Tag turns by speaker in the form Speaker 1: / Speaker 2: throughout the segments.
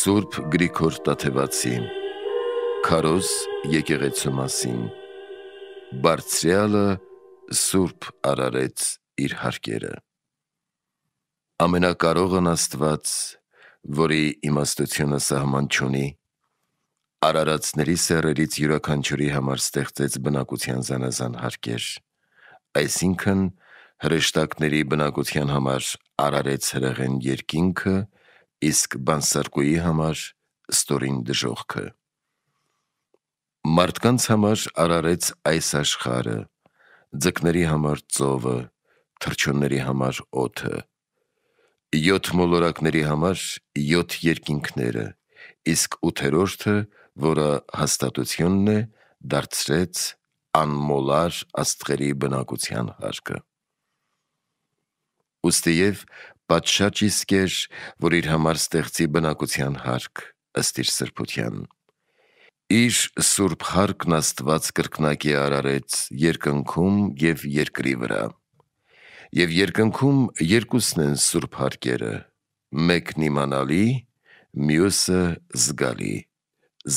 Speaker 1: Սուրբ Գրիգոր Տաթևացի Քարոզ եկեղեցու մասին Բարձրյալը Սուրբ արարեց իր հարկերը Ամենակարողն Աստված, որի իմաստությունը սահման չունի, Արարածների սեռերից յուրաքանչյուրի համար ստեղծեց բնակության զանազան հարկեր։ Այսինքն հրեշտակների բնակության համար արարեց հրեղեն երկինքը, իսկ բանսարկուի համար ստորին դժողքը։ Մարդկանց համար արարեց այս աշխարը, ձկների համար ծովը, թրջունների համար օթը, յոթ մոլորակների համար յոթ երկինքները, իսկ ութերորդը, որը հաստատությունն է, դարձրեց անմոլար աստղերի բնակության հարկը։ Ոստիև պատշաճ իսկ էր, որ իր համար ստեղծի բնակության հարկ, ըստ իր սրբության։ Իր սուրբ հարկն աստված կրկնակի արարեց երկնքում և երկրի վրա։ Եվ երկնքում երկուսն են սուրբ հարկերը, մեկն իմանալի, մյուսը զգալի։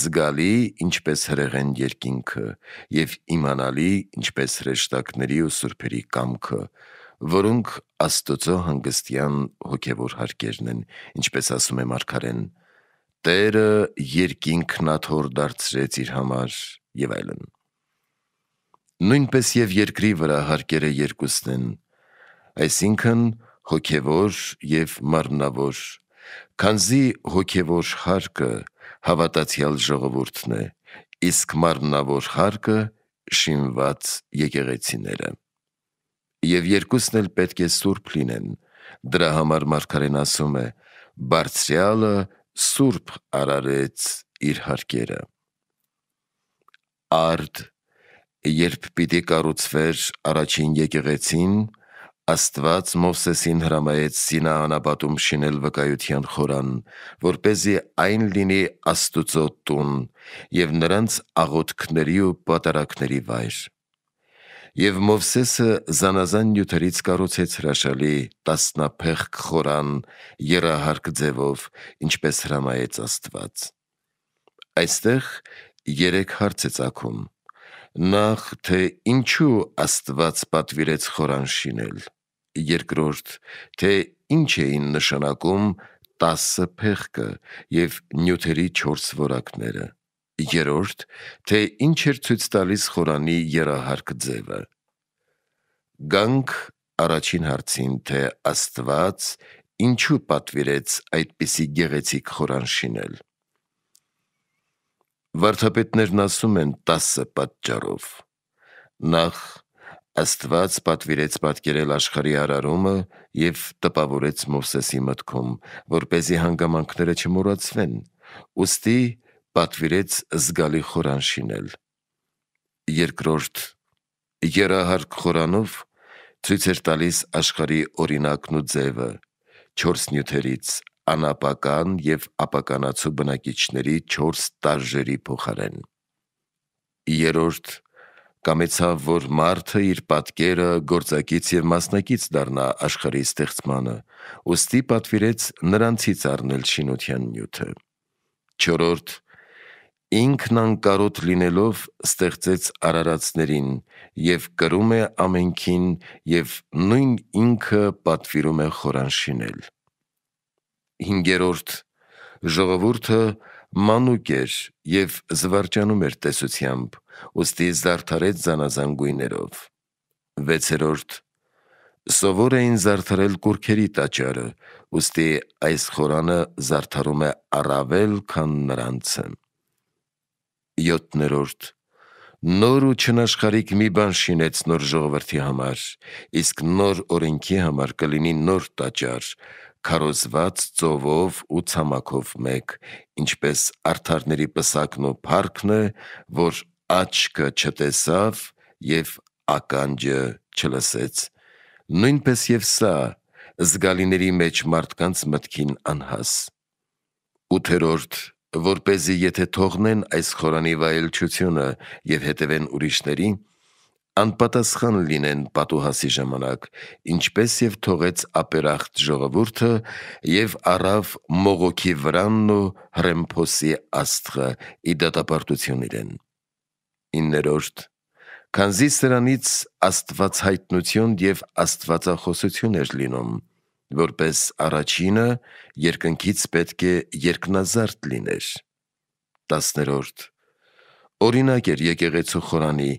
Speaker 1: Զգալի ինչպես հրեղեն երկինքը և իմանալի ինչպես հրեշտակների ու սուրբերի կամքը, որոնք Աստծո հանգստյան հոգևոր հարկերն են, ինչպես ասում է Մարգարեն. Տերը երկինքն աթոռ դարձրեց իր համար եւ այլն։ Նույնպես եւ երկրի վրա հարկերը երկուսն են, այսինքն հոգևոր եւ մարմնավոր։ Քանզի հոգևոր հարկը հավատացյալ ժողովուրդն է, իսկ մարմնավոր հարկը շինված եկեղեցիները եւ երկուսն էլ պետք է սուրբ լինեն։ Դրա համար Մարգարեն ասում է. Բարձրյալը սուրբ արարեց իր հարկերը։ Արդ երբ պիտի կառուցվեր առաջին եկեղեցին, Աստված Մովսեսին հրամայեց Սինա անապատում շինել վկայության խորան, որ เป զի այն լինի Աստուծո տուն եւ նրանց աղոթքների ու պատարակների վայր։ Եվ Մովսեսը զանազան նյութերից կառուցեց հրաշալի տասնափեղկ խորան երահարկ ձևով, ինչպես հրամայեց Աստված։ Այստեղ երեք հարց է ցակում. նախ թե ինչու Աստված պատվիրեց խորան շինել, երկրորդ թե ինչ էին նշանակում 10 փեղկը եւ նյութերի 4 որակները։ Երորդ, թե ինչ էր ցույց տալիս խորանի երահարկ ձևը։ Գանք առաջին հարցին, թե Աստված ինչու պատվիրեց այդպիսի գեղեցիկ խորան շինել։ Վարդապետներն ասում են 10 պատճառով։ Նախ Աստված պատվիրեց պատկերել աշխարհի արարումը եւ տպավորեց Մովսեսի մտքում, որ เป զի հանգամանքները չմոռացվեն։ Ոստի պատվիրեց զգալի խորան շինել։ Երկրորդ երահարկ խորանով ցույց էր տալիս աշխարհի օրինակն ու ձևը, 4 նյութերից անապական եւ ապականացու բնակիչների 4 տարժերի փոխարեն։ Երորդ կամեցավ, որ մարդը իր պատկերը գործակից եւ մասնակից դառնա աշխարհի ստեղծմանը, ուստի պատվիրեց նրանցից առնել շինության նյութը։ Չորրորդ Ինքն անկարոտ լինելով ստեղծեց արարածներին և կրում է ամենքին և նույն ինքը պատվիրում է խորան շինել։ Հինգերորդ ժողովուրդը մանուկ էր և զվարճանում էր տեսությամբ, ուստի զարդարեց զանազան գույներով։ Վեցերորդ սովոր էին զարդարել կուրքերի տաճարը, ուստի այս խորանը զարդարում է առավել, քան նրանցը։ 7-րդ նոր ու չնաշխարիկ մի բան շինեց նոր ժողովրդի համար, իսկ նոր օրենքի համար կլինի նոր տաճար, քարոզված ծովով ու ցամաքով մեկ, ինչպես արթարների պսակն ու парքն է, որ աչքը չտեսավ եւ ականջը չլսեց։ Նույնպես եւ սա զգալիների մեջ մարդկանց մտքին անհաս։ 8-րդ որ เป զի եթե թողնեն այս խորանի վայելչությունը եւ հետևեն ուրիշների, անպատասխան լինեն պատուհասի ժամանակ, ինչպես եւ թողեց ապերախտ ժողովուրդը եւ առավ մողոքի վրանն ու հրեմփոսի աստղը իդատապարտություն իրեն։ 9-րդ Քանզի սրանից Աստվածհայտնություն եւ Աստվածախոսություն էր լինում Որպես առաջինը երկնքից պետք է երկնազարդ լիներ։ 10-րդ Օրինակ էր եկեղեցու խորանի,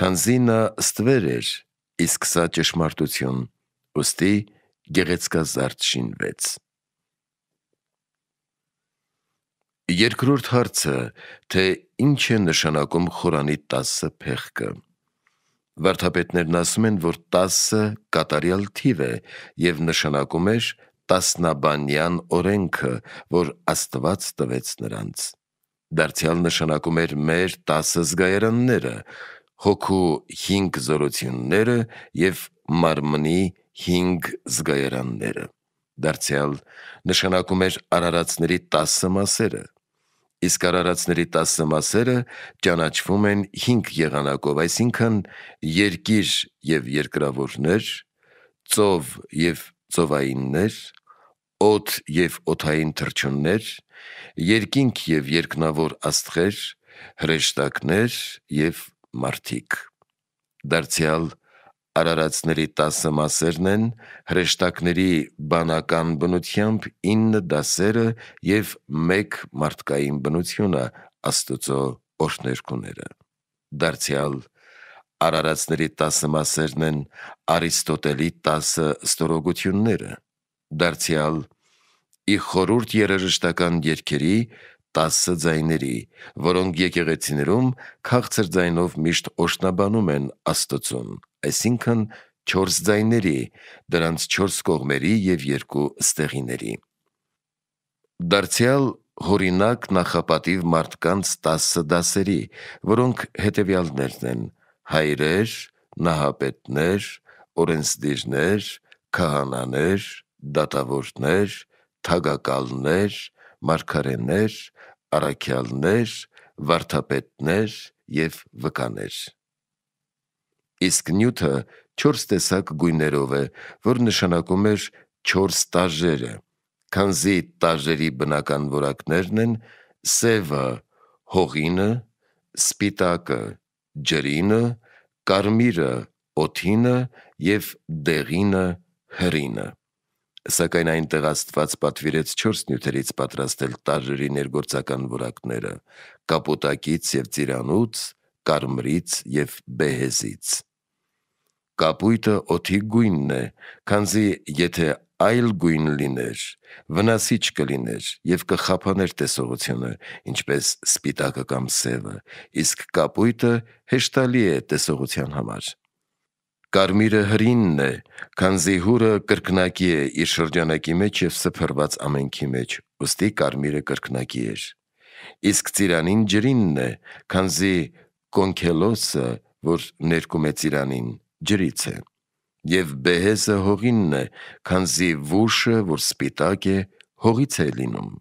Speaker 1: քանզի նա ստվեր էր, իսկ սա ճշմարտություն, ուստի գեղեցկազարդ շինվեց։ Երկրորդ հարցը, թե ինչ է նշանակում խորանի 10 փեղկը։ Վարդապետներն ասում են, որ 10-ը կատարյալ թիվ է եւ նշանակում է տասնաբանյան օրենքը, որ Աստված տվեց նրանց։ Դարձյալ նշանակում էր մեր 10 զգայարանները, հոգու 5 զորությունները եւ մարմնի 5 զգայարանները։ Դարձյալ նշանակում էր արարածների 10 մասերը իսկ Արարածների 10 մասերը ճանաչվում են 5 եղանակով, այսինքն երկիր եւ երկրավորներ, ծով եւ ծովայիններ, օդ եւ օթային թրջուններ, երկինք եւ երկնավոր աստղեր, հրեշտակներ եւ մարդիկ։ Դարձյալ Արարածների 10 մասերն են, հրեշտակների բանական բնությամբ 9 դասերը եւ 1 մարդկային բնությունը Աստծո օրհներքուները։ Դարձյալ Արարածների 10 մասերն են Արիստոտելի 10 ստորոգությունները։ Դարձյալ ի խորուրդ երաժշտական երկերի տասը ձայների, որոնք եկեղեցիներում քաղցր ձայնով միշտ օշնաբանում են Աստծուն, այսինքն չորս ձայների, դրանց չորս կողմերի եւ երկու ստեղիների։ Դարձյալ հորինակ նախապատիվ մարդկանց 10 դասերի, որոնք հետևյալներն են. հայրեր, նահապետներ, օրենսդիրներ, քահանաներ, դատավորներ, թագակալներ, մարգարեներ, առաքյալներ, վարդապետներ և վկաներ։ Իսկ նյութը չորս տեսակ գույներով է, որ նշանակում էր չորս տաժերը, քանզի տաժերի բնական որակներն են սևը, հողինը, սպիտակը, ջրինը, կարմիրը, օթինը և դեղինը, հրինը։ Սակայն այն տեղաստված պատվիրեց 4 նյութերից պատրաստել տարրերի ներգործական որակները՝ կապոտակից եւ ծիրանուց, կարմրից եւ բեհեզից։ Կապույտը օթի գույնն է, քանզի եթե այլ գույն լիներ, վնասիչ կլիներ եւ կխափաներ տեսողությունը, ինչպես սպիտակը կամ սևը, իսկ կապույտը հեշտալի է տեսողության համար։ Կարմիրը հրինն է, քանզի հուրը կրկնակի է իր շրջանակի մեջ եւ սփռված ամենքի մեջ, ուստի կարմիրը կրկնակի էր։ Իսկ ծիրանին ջրինն է, քանզի կոնքելոսը, որ ներկում է ծիրանին, ջրից է։ Եվ բեհեսը հողինն է, քանզի վուշը, որ սպիտակ է, հողից է լինում։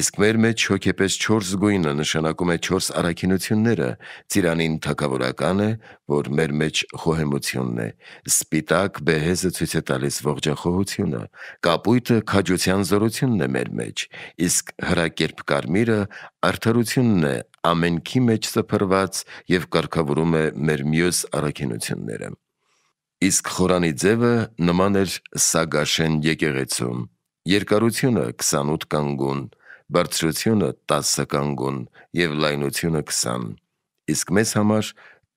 Speaker 1: Իսկ մեր մեջ հոգեպես 4 գույնը նշանակում է 4 առաքինությունները. Ծիրանին թակավորական է, որ մեր մեջ խոհեմությունն է, սպիտակ բեհեզը ցույց է տալիս ողջախոհությունը, կապույտը քաջության զորությունն է մեր մեջ, իսկ հրակերպ կարմիրը արդարությունն է, ամենքի մեջ սփռված եւ կարգավորում է մեր մյուս առաքինությունները։ Իսկ խորանի ձևը նման էր Սագաշեն եկեղեցում։ Երկարությունը 28 կանգուն, բարձրությունը 10 կանգուն եւ լայնությունը 20։ Իսկ մեզ համար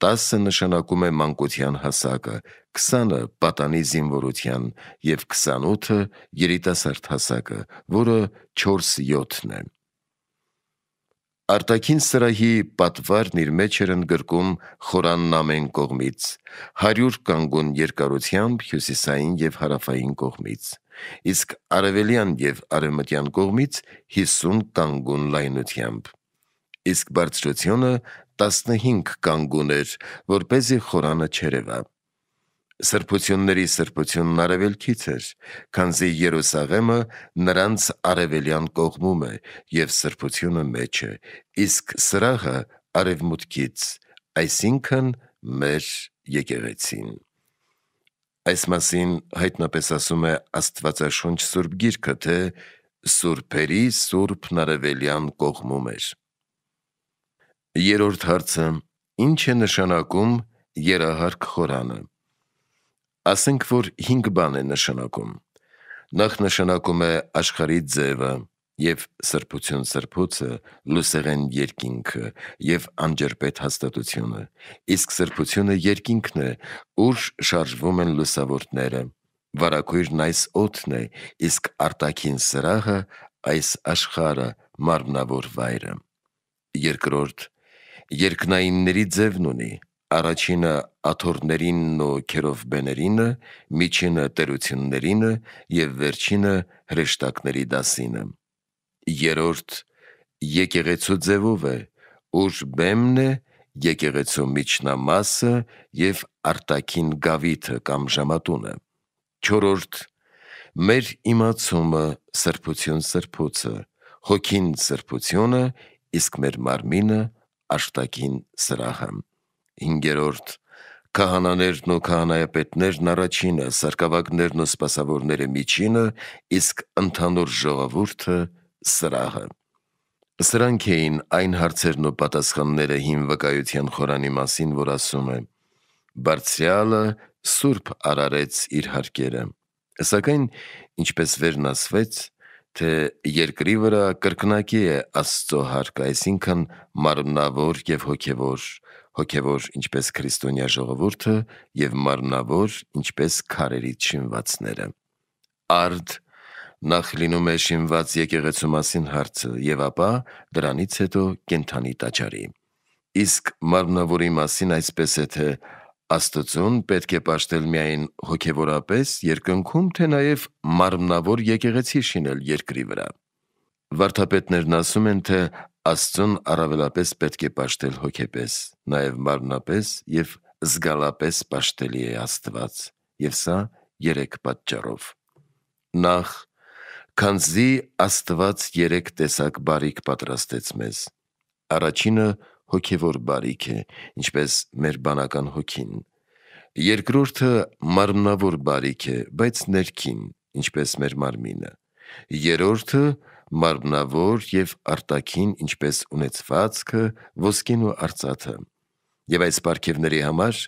Speaker 1: 10-ը նշանակում է մանկության հասակը, 20-ը պատանի զինվորության եւ 28-ը երիտասարդ հասակը, որը 4-7-ն է։ Արտաքին սրահի պատվարն իր մեջ էր ընդգրկում խորանն ամեն կողմից, հարյուր կանգուն երկարությամբ հյուսիսային և հարավային կողմից, իսկ արևելյան և արևմտյան կողմից հիսուն կանգուն լայնությամբ։ Իսկ բարձրությունը տասնհինգ կանգուն էր, որպեսզի խորանը չերևա։ Սրբությունների սրբությունն արևելքից էր, քանզի Երուսաղեմը նրանց արևելյան կողմում է եւ սրբությունը մեջ է, իսկ սրահը արևմուտքից, այսինքն մեր եկեղեցին։ Այս մասին հայտնապես ասում է Աստվածաշունչ Սուրբ Գիրքը, թե սուրբերի սուրբն արևելյան կողմում էր։ Երորդ հարցը. Ինչ է նշանակում երահարկ խորանը։ Ասենք որ 5 բան է նշանակում։ Նախ նշանակում է աշխարհի ձևը եւ սրբություն սրբոցը, լուսերեն երկինքը եւ անջերպետ հաստատությունը։ Իսկ սրբությունը երկինքն է, ուր շարժվում են լուսավորները։ Վարակույրն այս օդն է, իսկ արտաքին սրահը այս աշխարը, մարմնավոր վայրը։ Երկրորդ երկնայինների ձևն ունի, առաջինը աթոռներին ու քերովբեներինը, միջինը տերություններինը եւ վերջինը հրեշտակների դասինը։ Երրորդ եկեղեցու ձևով է, ուր բեմն է եկեղեցու միջնամասը եւ արտակին գավիթը կամ ժամատունը։ Չորրորդ մեր իմացումը սրբություն սրբոցը, հոգին սրբությունը, իսկ մեր մարմինը աշտակին սրահը։ 5-րդ քահանաներն ու քահանայապետներն առաջինը, սարկավագներն ու սպասավորները միջինը, իսկ ընդհանուր ժողովուրդը սրահը։ Սրանք էին այն հարցերն ու պատասխանները հին վկայության խորանի մասին, որ ասում է. Բարձրյալը Սուրբ արարեց իր հարկերը։ Սակայն ինչպես վերն ասվեց, թե երկրի վրա կրկնակի է Աստծո հարկ, այսինքն մարմնավոր եւ հոգեոր, հոգևոր ինչպես քրիստոնյա ժողովուրդը եւ մարմնավոր ինչպես քարերի շինվածները։ Արդ նախ լինում է շինված եկեղեցու մասին հարցը եւ ապա դրանից հետո կենթանի տաճարի։ Իսկ մարմնավորի մասին այսպես է թե Աստծուն պետք է ճաշտել միայն հոգևորապես երկնքում, թե նաև մարմնավոր եկեղեցի շինել երկրի վրա։ Վարդապետներն ասում են, թե Աստծուն առավելապես պետք է պաշտել հոգեպես, նաև մարմնապես եւ զգալապես պաշտելի է Աստված, եւ սա երեք պատճառով։ Նախ, քանզի Աստված երեք տեսակ բարիք պատրաստեց մեզ։ Առաջինը հոգևոր բարիք է, ինչպես մեր բանական հոգին։ Երկրորդը մարմնավոր բարիք է, բայց ներքին, ինչպես մեր մարմինը։ Երրորդը մարմնավոր եւ արտաքին, ինչպես ունեցվածքը, ոսկին ու արծաթը։ Եվ այս պարգևների համար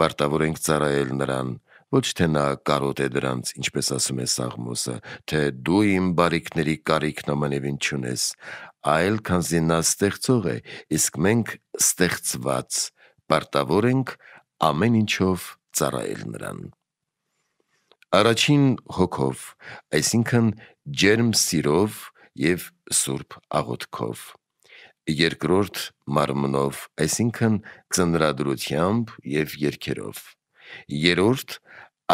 Speaker 1: պարտավոր ենք ծառայել նրան, ոչ թե նա կարոտ է դրանց, ինչպես ասում է Սաղմոսը, թե դու իմ բարիքների կարիքն ամանևին չունես, այլ քանզի նա ստեղծող է, իսկ մենք ստեղծված, պարտավոր ենք ամեն ինչով ծառայել նրան։ Առաջին հոգով, այսինքն ջերմ սիրով, եւ Սուրբ աղոթքով։ Երկրորդ մարմնով, այսինքն ծնրադրությամբ եւ երկերով։ Երորդ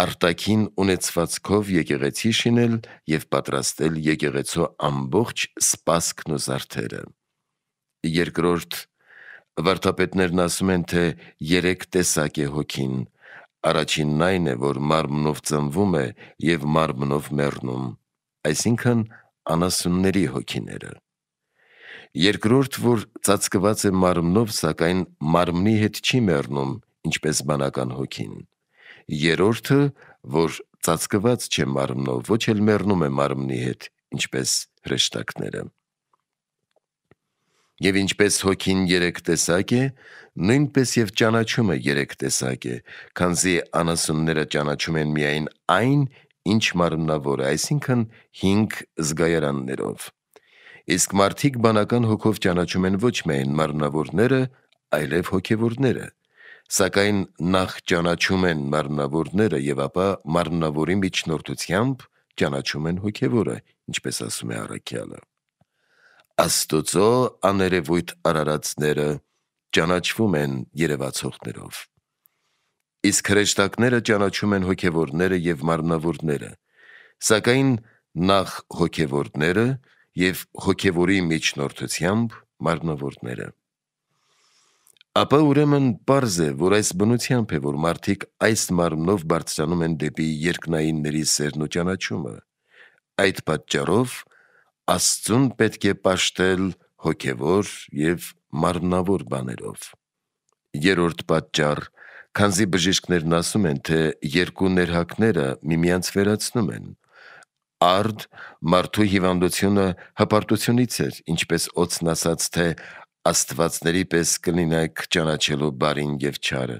Speaker 1: արտակին ունեցվածքով եկեղեցի շինել եւ պատրաստել եկեղեցու ամբողջ սպասքն ու զարդերը։ Երկրորդ վարդապետներն ասում են, թե երեք տեսակ է հոգին։ Առաջինն այն է, որ մարմնով ծնվում է եւ մարմնով մեռնում։ Այսինքն անասունների հոգիները։ Երկրորդ, որ ծածկված է մարմնով, սակայն մարմնի հետ չի մեռնում, ինչպես բանական հոգին։ Երրորդը, որ ծածկված չէ մարմնով, ոչ էլ մեռնում է մարմնի հետ, ինչպես հրեշտակները։ Եվ ինչպես հոգին երեք տեսակ է, նույնպես եւ ճանաչումը երեք տեսակ է, քանզի անասունները ճանաչում են միայն այն, ինչ մարմնավոր է, այսինքն 5 զգայարաններով։ Իսկ մարդիկ բանական հոգով ճանաչում են ոչ միայն մարմնավորները, այլև հոգևորները։ Սակայն նախ ճանաչում են մարմնավորները եւ ապա մարմնավորի միջնորդությամբ ճանաչում են հոգևորը, ինչպես ասում է Առաքյալը։ Աստուծո աներևույթ արարածները ճանաչվում են երևացողներով իսկ հրեշտակները ճանաչում են հոգևորները եւ մարմնավորները։ Սակայն նախ հոգևորները եւ հոգևորի միջնորդությամբ մարմնավորները։ Ապա ուրեմն པարզ է, որ այս բնությամբ է, որ մարդիկ այս մարմնով բարձրանում են դեպի երկնայինների սերն ու ճանաչումը։ Այդ պատճառով Աստծուն պետք է ճաշտել հոգևոր եւ մարմնավոր բաներով։ Երրորդ պատճառ՝ Քանզի բժիշկներն ասում են, թե երկու ներհակները միմյանց վերացնում են։ Արդ մարդու հիվանդությունը հպարտությունից էր, ինչպես Օծն ասաց, թե աստվածների պես կլինեք ճանաչելու բարին եւ չարը։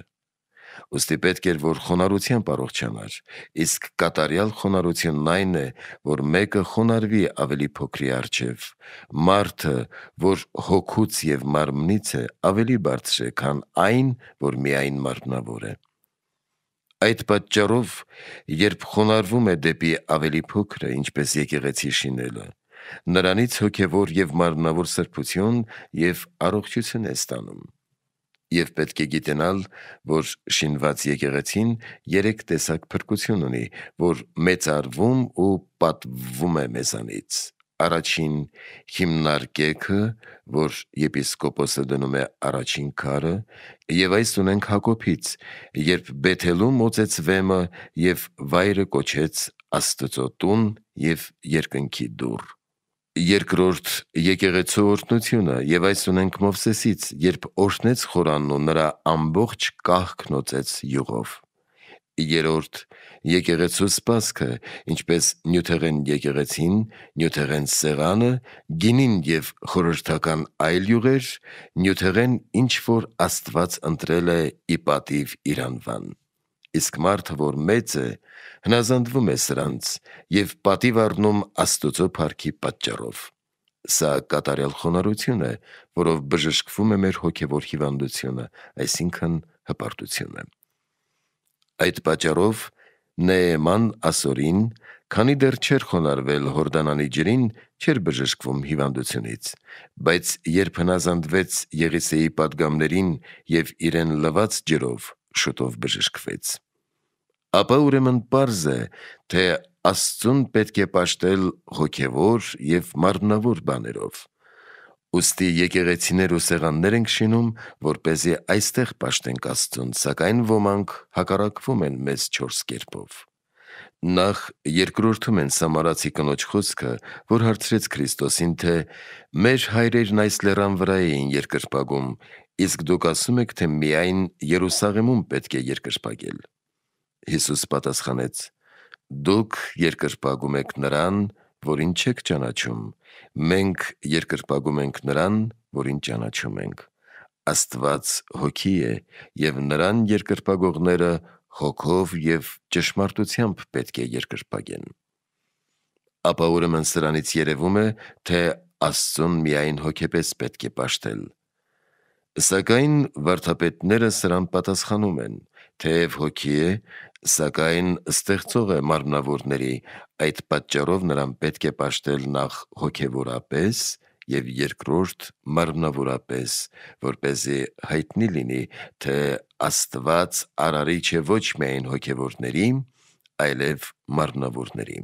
Speaker 1: Ոստի պետք էր, որ խոնարհությամբ առողջանար, իսկ կատարյալ խոնարհությունն այն է, որ մեկը խոնարհվի ավելի փոքրի առջև։ Մարդը, որ հոգուց եւ մարմնից է, ավելի բարձր է, քան այն, որ միայն մարմնավոր է։ Այդ պատճառով, երբ խոնարվում է դեպի ավելի փոքրը, ինչպես եկեղեցի շինելը, նրանից հոգևոր եւ մարմնավոր սրբություն եւ առողջություն է ստանում։ Եվ պետք է գիտենալ, որ շինված եկեղեցին երեք տեսակ փրկություն ունի, որ մեծարվում ու պատվում է մեզանից առաջին հիմնարկեքը, որ եպիսկոպոսը դնում է առաջին քարը, եւ այս ունենք Հակոբից, երբ Բեթելում մոծեց վեմը եւ վայրը կոչեց Աստծո տուն եւ երկնքի դուռ։ Երկրորդ եկեղեցու օրհնությունը եւ այս ունենք Մովսեսից, երբ օրհնեց Խորանն ու նրա ամբողջ կահքն օծեց յուղով։ Երրորդ եկեղեցու սպասքը, ինչպես նյութեղեն եկեղեցին, նյութեղեն սեղանը, գինին եւ խորհրդական այլ յուղեր, նյութեղեն ինչ որ Աստված ընտրել է ի պատիվ իր անվան իսկ մարդը, որ մեծ է, հնազանդվում է սրանց եւ պատիվ առնում Աստուծո փառքի պատճառով։ Սա կատարյալ խոնարհություն է, որով բժշկվում է մեր հոգևոր հիվանդությունը, այսինքն հպարտությունը։ Այդ պատճառով Նեեման ասորին, քանի դեռ չէր խոնարվել Հորդանանի ջրին, չէր բժշկվում հիվանդությունից, բայց երբ հնազանդվեց Եղիսեի падգամներին եւ իրեն լված ջրով, շուտով բժշկվեց։ Ապա ուրեմն պարզ է, թե Աստծուն պետք է պաշտել հոգևոր եւ մարմնավոր բաներով։ Ոստի եկեղեցիներ ու սեղաններ ենք շինում, որ เป զի այստեղ պաշտենք Աստծուն, սակայն ոմանք հակառակվում են մեզ չորս կերպով։ Նախ երկրորդում են Սամարացի կնոջ խոսքը, որ հարցրեց Քրիստոսին, թե «Մեր հայրերն այս լեռան վրա էին երկրպագում, իսկ դուք ասում եք, թե միայն Երուսաղեմում պետք է երկրպագել»։ Հիսուս պատասխանեց. «Դուք երկրպագում եք նրան, որին չեք ճանաչում։ Մենք երկրպագում ենք նրան, որին ճանաչում ենք։ Աստված հոգի է, եւ նրան երկրպագողները հոգով եւ ճշմարտությամբ պետք է երկրպագեն։ Ապա ուրեմն սրանից երևում է, թե Աստծուն միայն հոգեպես պետք է ճաշտել։ Սակայն վարդապետները սրան պատասխանում են, թեև հոգի է, սակայն ստեղծող է մարմնավորների, այդ պատճառով նրան պետք է ճաշտել նախ հոգևորապես եւ երկրորդ մարմնավորապես, որ เป զի հայտնի լինի, թե Աստված արարիչ է ոչ միայն հոգևորների, այլև մարնավորների։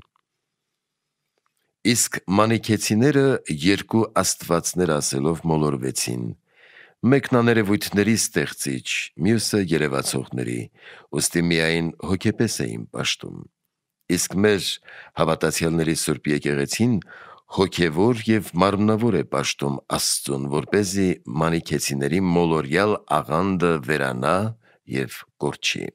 Speaker 1: Իսկ մանիքեցիները երկու աստվածներ ասելով մոլորվեցին։ Մեկն աներևույթների ստեղծիչ, մյուսը երևացողների, ուստի միայն հոգեպես էին պաշտում։ Իսկ մեր հավատացյալների Սուրբ Եկեղեցին հոգևոր եւ մարմնավոր է պաշտում Աստծուն, որ เป զի մանիքեցիների մոլորյալ աղանդը վերանա եւ կորչի։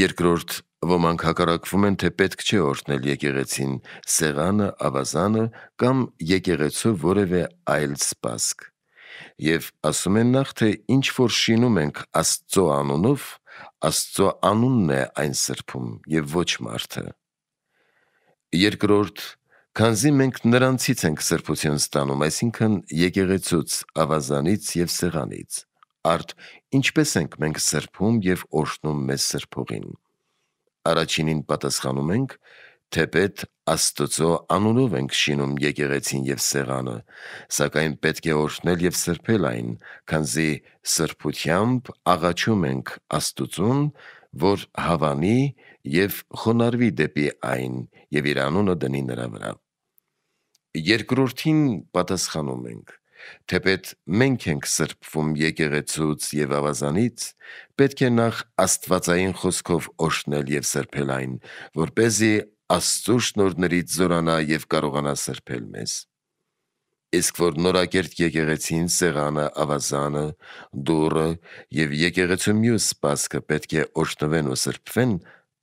Speaker 1: Երկրորդ ոմանք հակառակվում են, թե պետք չէ օրհնել եկեղեցին, սեղանը, ավազանը կամ եկեղեցու որևէ այլ սպասք։ Եվ ասում են նախ, թե ինչ որ շինում ենք Աստծո անունով, Աստծո անունն է այն սրբում եւ ոչ մարդը։ Երկրորդ, քանզի մենք նրանցից ենք սրբություն ստանում, այսինքն եկեղեցուց, ավազանից եւ սեղանից։ Արդ ինչպես ենք մենք սրբում եւ օրհնում մեզ սրբողին։ Առաջինին պատասխանում ենք, թեպետ Աստծո անունով ենք շինում եկեղեցին եւ սեղանը, սակայն պետք է օրհնել եւ սրբել այն, քանզի սրբությամբ աղաչում ենք Աստծուն, որ հավանի եւ խոնարհվի դեպի այն եւ իր անունը դնի նրա վրա։ Երկրորդին պատասխանում ենք, թեպետ մենք ենք սրբվում եկեղեցուց եւ ավազանից, պետք է նախ աստվածային խոսքով օշնել եւ սրբել այն, որ เป զի Աստծո շնորհներից զորանա եւ կարողանա սրբել մեզ։ Իսկ որ նորակերտ եկեղեցին սեղանը, ավազանը, դուրը եւ եկեղեցու մյուս սպասքը պետք է օշտվեն ու սրբվեն,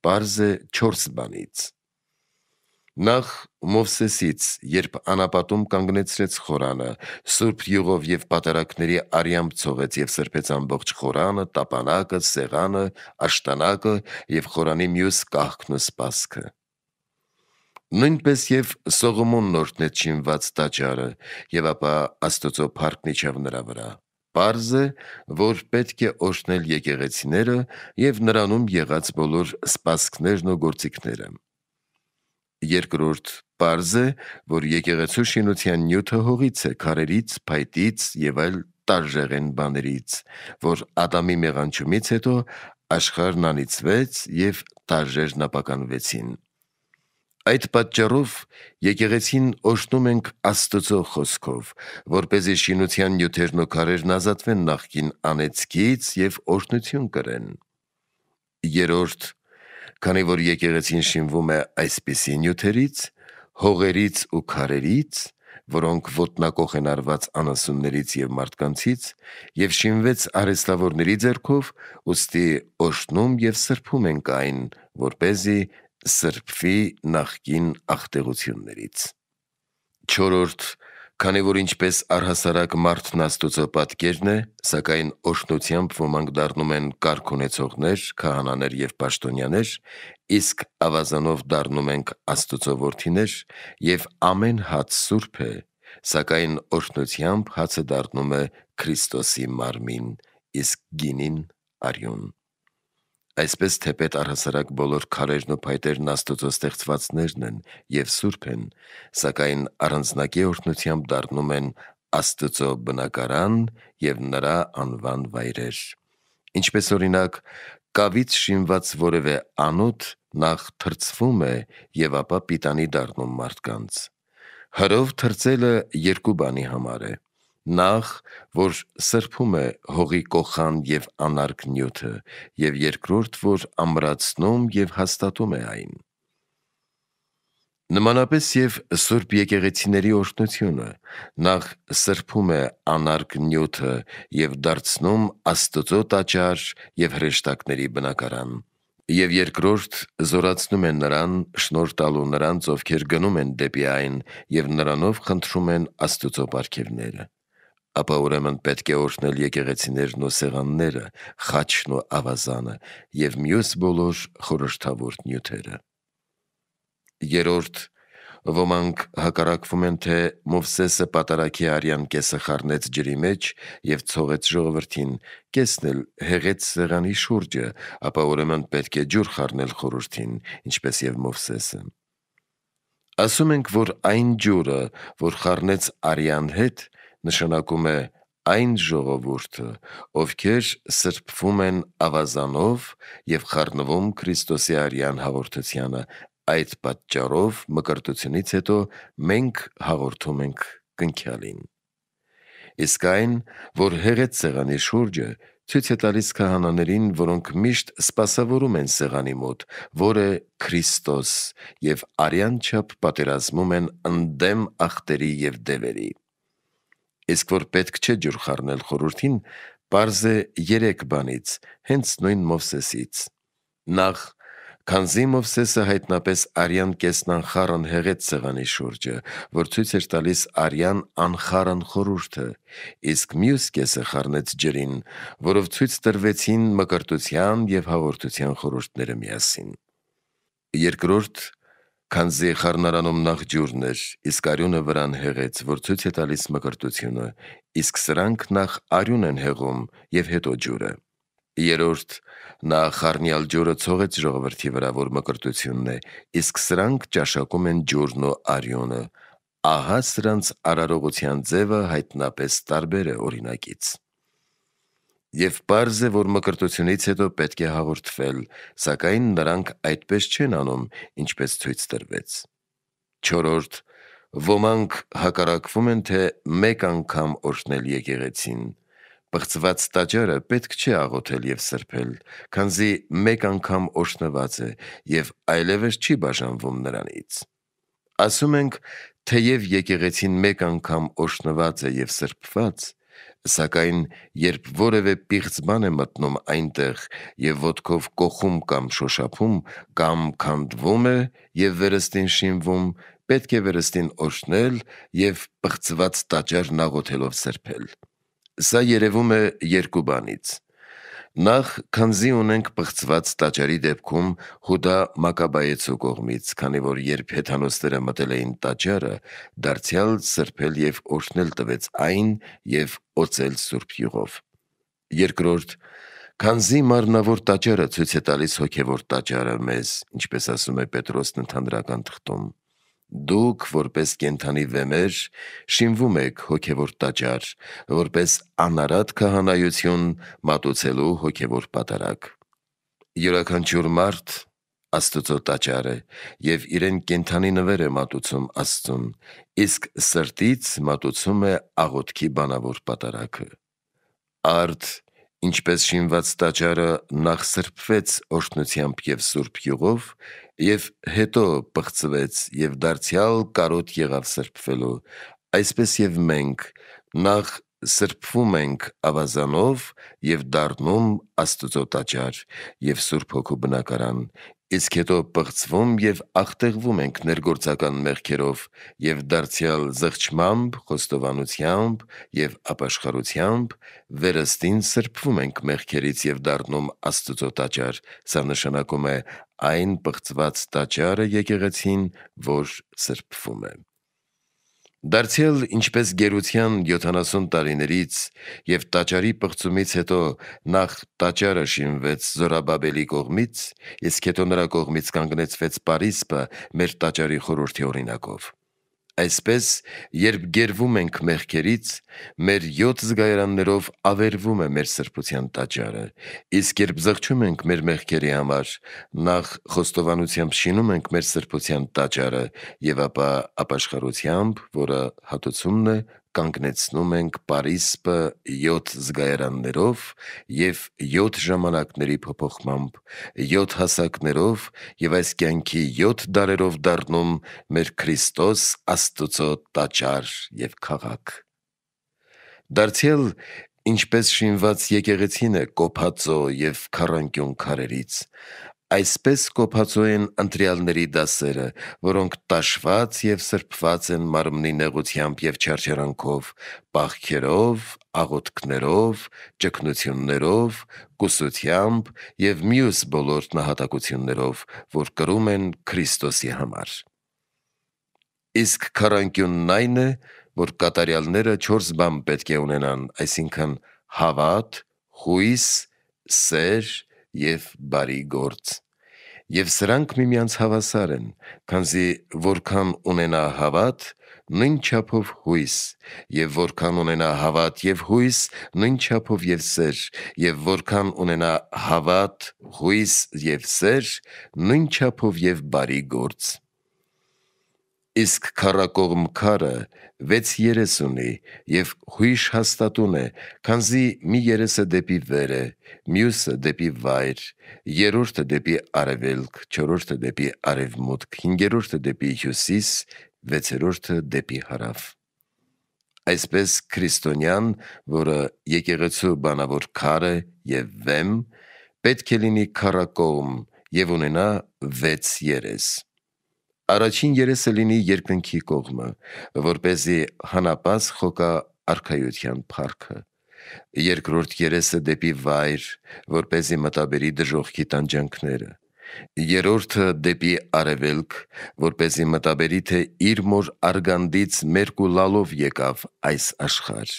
Speaker 1: Պարզ է 4 բանից։ Նախ Մովսեսից, երբ անապատում կանգնեցրեց խորանը, Սուրբ յուղով եւ պատարակների արյամբ ցողեց եւ սրբեց ամբողջ խորանը, տապանակը, սեղանը, աշտանակը եւ խորանի մյուս կահքն ու սպասքը։ Նույնպես եւ Սողոմոնն օրտնեց շինված տաճարը եւ ապա Աստծո փառքն իջավ նրա վրա։ Պարզ է, որ պետք է օրհնել եկեղեցիները եւ նրանում եղած բոլոր սպասքներն ու գործիքները։ Երկրորդ Պարզ է, որ եկեղեցու շինության նյութը հողից է, քարերից, փայտից եւ այլ տարժեղեն բաներից, որ Ադամի մեղանչումից հետո աշխարհն անիծվեց եւ տարժերն ապականվեցին։ Այդ պատճառով եկեղեցին օշնում ենք Աստծո խոսքով, որ เป զի շինության նյութերն ու քարերն ազատվեն նախքին անեծքից եւ օշնություն կրեն։ Երորդ, քանի որ եկեղեցին շինվում է այսպիսի նյութերից, հողերից ու քարերից, որոնք ոտնակող են արված անասուններից եւ մարդկանցից եւ շինվեց արեստավորների ձեռքով, ուստի օշնում եւ սրբում ենք այն, որ เป զի սրբվի նախկին աղտեղություններից։ Չորորդ, քանի որ ինչպես առհասարակ մարդն Աստուծո պատկերն է, սակայն օշնությամբ ոմանք դառնում են կարգ ունեցողներ, քահանաներ եւ պաշտոնյաներ, իսկ ավազանով դառնում ենք Աստուծո որդիներ եւ ամեն հաց սուրբ է, սակայն օշնությամբ հացը դառնում է Քրիստոսի մարմին, իսկ գինին արյուն։ Այսպես թեպետ առհասարակ բոլոր քարերն ու փայտերն Աստծո ստեղծվածներն են եւ սուրբ են, սակայն առանձնակի օրհնությամբ դառնում են Աստծո բնակարան եւ նրա անվան վայրեր։ Ինչպես օրինակ, կավից շինված որևէ անոթ նախ թրծվում է եւ ապա պիտանի դառնում մարդկանց։ Հրով թրծելը երկու բանի համար է նախ, որ սրբում է հողի կոխան եւ անարգ նյութը, եւ երկրորդ, որ ամրացնում եւ հաստատում է այն։ Նմանապես եւ Սուրբ եկեղեցիների օրհնությունը նախ սրբում է անարգ նյութը եւ դարձնում Աստծո տաճար եւ հրեշտակների բնակարան։ Եվ երկրորդ զորացնում են նրան, շնոր տալու նրանց, ովքեր գնում են դեպի այն, եւ նրանով խնդրում են Աստծո պարգևները ապա ուրեմն պետք է օրհնել եկեղեցիներն ու սեղանները, խաչն ու ավազանը եւ մյուս բոլոր խորհրդավոր նյութերը։ Երորդ ոմանք հակառակվում են թե Մովսեսը պատարակի արյան կեսը խառնեց ջրի մեջ եւ ցողեց ժողովրդին, կեսն էլ հեղեց սեղանի շուրջը, ապա ուրեմն պետք է ջուր խառնել խորհրդին, ինչպես եւ Մովսեսը։ Ասում ենք, որ այն ջուրը, որ խառնեց արյան հետ, նշանակում է այն ժողովուրդը, ովքեր սրբվում են ավազանով եւ խառնվում Քրիստոսի արյան հաղորդությանը։ Այդ պատճառով մկրտությունից հետո մենք հաղորդում ենք կնքյալին։ Իսկ այն, որ հեղեց սեղանի շուրջը, ցույց է տալիս քահանաներին, որոնք միշտ սпасավորում են սեղանի մոտ, որը Քրիստոս, եւ արյան չափ պատերազմում են ընդդեմ ախտերի եւ դևերի։ Իսկ որ պետք չէ ջուր խառնել խորհրդին, Պարզ է երեք բանից, հենց նույն Մովսեսից։ Նախ, քանզի Մովսեսը հայտնապես Արյան կեսն անխարն հեղեց սեղանի շուրջը, որ ցույց էր տալիս Արյան անխարն խորուրդը, իսկ մյուս կեսը խառնեց ջրին, որով ցույց տրվեցին մկրտության եւ հաղորդության խորուրդները միասին։ Երկրորդ, Քանզի խառնարանում նախ ջուրն էր, իսկ արյունը վրան հեղեց, որ ցույց է տալիս մկրտությունը, իսկ սրանք նախ արյուն են հեղում եւ հետո ջուրը։ Երորդ, նա խառնյալ ջուրը ցողեց ժողովրդի վրա, որ մկրտությունն է, իսկ սրանք ճաշակում են ջուրն ու արյունը։ Ահա սրանց արարողության ձևը հայտնապես տարբեր է օրինակից։ Եվ պարզ է, որ մկրտությունից հետո պետք է հաղորդվել, սակայն նրանք այդպես չեն անում, ինչպես ցույց տրվեց։ 4. Ոմանք հակառակվում են, թե մեկ անգամ օրհնել եկեղեցին։ Բղծված տաճարը պետք չէ աղոթել եւ սրբել, քանզի մեկ անգամ օրհնված է եւ այլևս չի բաժանվում նրանից։ Ասում ենք, թեև եկեղեցին մեկ անգամ օրհնված է եւ սրբված, սակայն երբ որևէ պիղծ բան է մտնում այնտեղ եւ ոդկով կողում կամ շոշափում կամ քանդվում է եւ վերստին շինվում, պետք է վերստին օշնել եւ պղծված տաճարն աղոթելով սրբել։ Սա երևում է երկու բանից Նախ քանզի ունենք պղծված տաճարի դեպքում Հուդա Մակաբայեցու կողմից, քանի որ երբ հեթանոսները մտել էին տաճարը, դարձյալ սրբել եւ օրհնել տվեց այն եւ օծել Սուրբ Յուղով։ Երկրորդ, քանզի մարնավոր տաճարը ցույց է տալիս հոգևոր տաճարը մեզ, ինչպես ասում է Պետրոսն ընդհանրական թղթում։ Դուք, որպես կենթանի վեմեր, շինվում եք հոգևոր տաճար, որպես անարատ քահանայություն մատուցելու հոգևոր պատարակ։ Յուրաքանչյուր մարդ Աստծո տաճար է եւ իրեն կենթանի նվեր է մատուցում Աստծուն, իսկ սրտից մատուցում է աղոթքի բանավոր պատարակը։ Արդ, ինչպես շինված տաճարը նախ սրբվեց օրհնությամբ եւ սուրբ յուղով, եւ հետո բղծվեց եւ դարձյալ կարոտ եղավ սրբվելու այսպես եւ մենք նախ սրբվում ենք ավազանով եւ դառնում աստծո տաճար եւ սուրբ հոգու բնակարան իսկ հետո բղծվում եւ ախտեղվում ենք ներգործական մեղքերով եւ դարձյալ զղջմամբ խոստովանությամբ եւ ապաշխարությամբ վերստին սրբվում ենք մեղքերից եւ դառնում աստծո տաճար սա նշանակում է այն բղծված տաճարը եկեղեցին, որ սրբվում է։ Դարձյալ ինչպես գերության 70 տարիներից եւ տաճարի պղծումից հետո նախ տաճարը շինվեց Զորաբաբելի կողմից, իսկ հետո նրա կողմից կանգնեցվեց Փարիզը մեր տաճարի խորհրդի օրինակով։ Այսպես, երբ գերվում ենք մեղքերից, մեր 7 զգայարաններով ավերվում է մեր սրբության տաճարը, իսկ երբ զղջում ենք մեր մեղքերի համար, նախ խոստովանությամբ շինում ենք մեր սրբության տաճարը եւ ապա ապաշխարությամբ, որը հատուցումն է, կանգնեցնում ենք Փարիսպը 7 զգայարաններով եւ 7 ժամանակների փոփոխմամբ, 7 հասակներով եւ այս կյանքի 7 դարերով դառնում մեր Քրիստոս Աստծո տաճար եւ քաղաք։ Դարձյալ ինչպես շինված եկեղեցին է կոփածո եւ քառանկյուն քարերից, Այսպես կոփածո են ընտրյալների դասերը, որոնք տաշված եւ սրբված են մարմնի նեղությամբ եւ չարչարանքով, պահքերով, աղոթքներով, ճգնություններով, կուսությամբ եւ մյուս բոլոր նահատակություններով, որ կրում են Քրիստոսի համար։ Իսկ քարանկյունն այն է, որ կատարյալները 4 բան պետք է ունենան, այսինքն՝ հավատ, հույս, սեր, եւ բարի գործ։ Եվ սրանք միմյանց հավասար են, քանզի որքան ունենա հավատ, նույն չափով հույս, եւ որքան ունենա հավատ եւ հույս, նույն չափով եւ սեր, եւ որքան ունենա հավատ, հույս եւ սեր, նույն չափով եւ բարի գործ իսկ քառակողմ քարը 6:30 ունի եւ հույժ հաստատուն է, քանզի մի երեսը դեպի վեր է, մյուսը դեպի վայր, երրորդը դեպի արևելք, չորրորդը դեպի արևմուտք, հինգերորդը դեպի հյուսիս, վեցերորդը դեպի հարավ։ Այսպես քրիստոնյան, որը եկեղեցու բանավոր քար է եւ վեմ, պետք է լինի քառակողմ եւ ունենա 6 երես։ Առաջին երեսը լինի երկնքի կողմը, որ เป զի հանապաս խոկա արքայության փառքը։ Երկրորդ երեսը դեպի վայր, որ เป զի մտաբերի դժողքի տանջանքները։ Երորդը դեպի արևելք, որ เป զի մտաբերի թե իր մոր արգանդից մերկու լալով եկավ այս աշխարհ։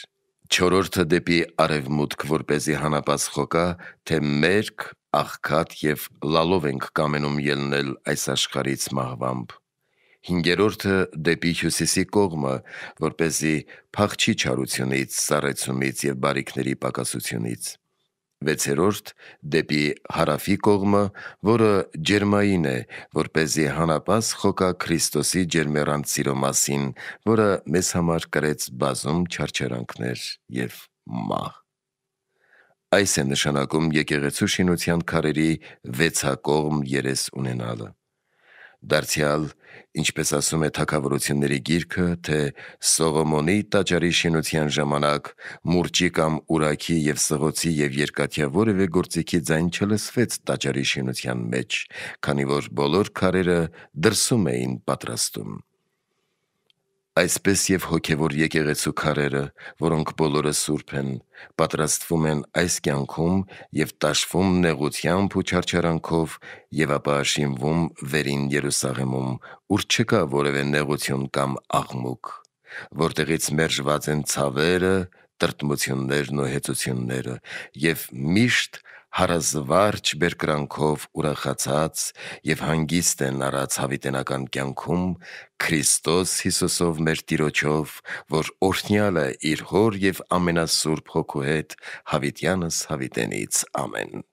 Speaker 1: Չորորդը դեպի արևմուտք, որ เป զի հանապաս խոկա, թե մերկ աղքատ եւ լալով ենք կամենում ելնել այս աշխարից մահվամբ։ Հինգերորդը դեպի հյուսիսի կողմը, որ เป զի փախչի չարությունից, սառեցումից եւ բարիկների պակասությունից։ Վեցերորդ դեպի հարավի կողմը, որը ջերմային է, որ เป զի հանապաս խոկա Քրիստոսի ջերմերան սիրո մասին, որը մեզ համար կրեց բազում չարչերանքներ եւ մահ։ Այս է նշանակում եկեղեցու շինության քարերի վեցակողմ երես ունենալը։ Դարձյալ, ինչպես ասում է Թագավորությունների գիրքը, թե Սողոմոնի տաճարի շինության ժամանակ մուրճի կամ ուռաքի եւ սղոցի եւ երկաթյա որևէ գործիքի ձայն չլսվեց տաճարի շինության մեջ, քանի որ բոլոր քարերը դրսում էին պատրաստում։ Այսպես եւ հոգեոր եկեղեցու քարերը, որոնք բոլորը սուրբ են, պատրաստվում են այս կյանքում եւ տաշվում նեղությամբ ու չարչարանքով եւ ապա շինվում վերին Երուսաղեմում, ուր չկա որևէ նեղություն կամ աղմուկ, որտեղից մերժված են ցավերը, տրտմություններն ու հեծությունները եւ միշտ հարազվարջ բերկրանքով ուրախացած եւ հանգիստ են առած հավիտենական կյանքում Քրիստոս Հիսուսով մեր Տիրոջով, որ օրհնյալ է իր Հոր եւ ամենասուրբ Հոգու հետ հավիտյանս հավիտենից ամեն